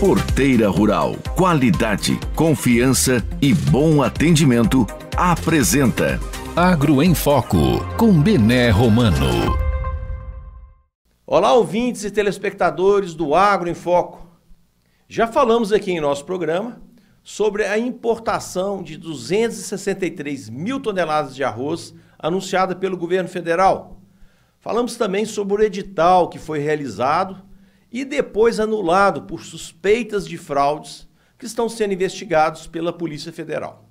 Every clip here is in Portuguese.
Porteira Rural, qualidade, confiança e bom atendimento apresenta Agro em Foco com Bené Romano. Olá, ouvintes e telespectadores do Agro em Foco. Já falamos aqui em nosso programa sobre a importação de 263 mil toneladas de arroz anunciada pelo governo federal. Falamos também sobre o edital que foi realizado e depois anulado por suspeitas de fraudes que estão sendo investigados pela Polícia Federal.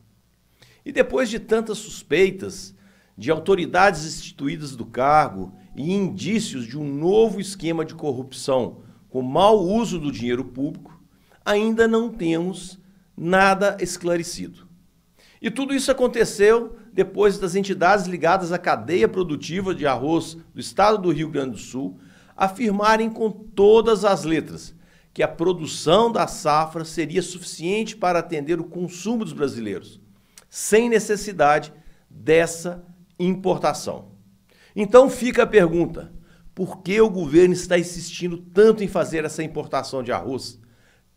E depois de tantas suspeitas de autoridades instituídas do cargo e indícios de um novo esquema de corrupção com mau uso do dinheiro público, ainda não temos nada esclarecido. E tudo isso aconteceu depois das entidades ligadas à cadeia produtiva de arroz do estado do Rio Grande do Sul afirmarem com todas as letras que a produção da safra seria suficiente para atender o consumo dos brasileiros, sem necessidade dessa importação. Então fica a pergunta: por que o governo está insistindo tanto em fazer essa importação de arroz,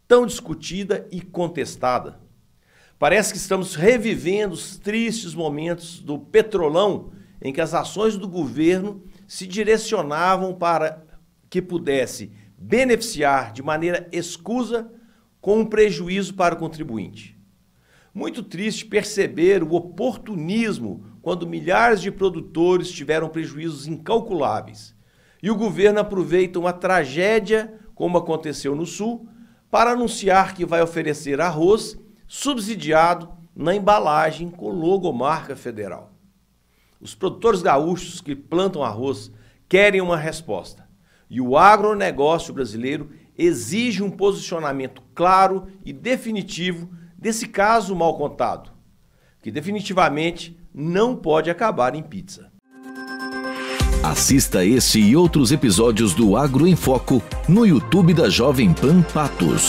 tão discutida e contestada? Parece que estamos revivendo os tristes momentos do petrolão em que as ações do governo se direcionavam para que pudesse beneficiar de maneira escusa com um prejuízo para o contribuinte. Muito triste perceber o oportunismo quando milhares de produtores tiveram prejuízos incalculáveis e o governo aproveita uma tragédia, como aconteceu no Sul, para anunciar que vai oferecer arroz subsidiado na embalagem com logomarca federal. Os produtores gaúchos que plantam arroz querem uma resposta. E o agronegócio brasileiro exige um posicionamento claro e definitivo desse caso mal contado, que definitivamente não pode acabar em pizza. Assista esse e outros episódios do Agro em Foco no YouTube da Jovem Pan Patos.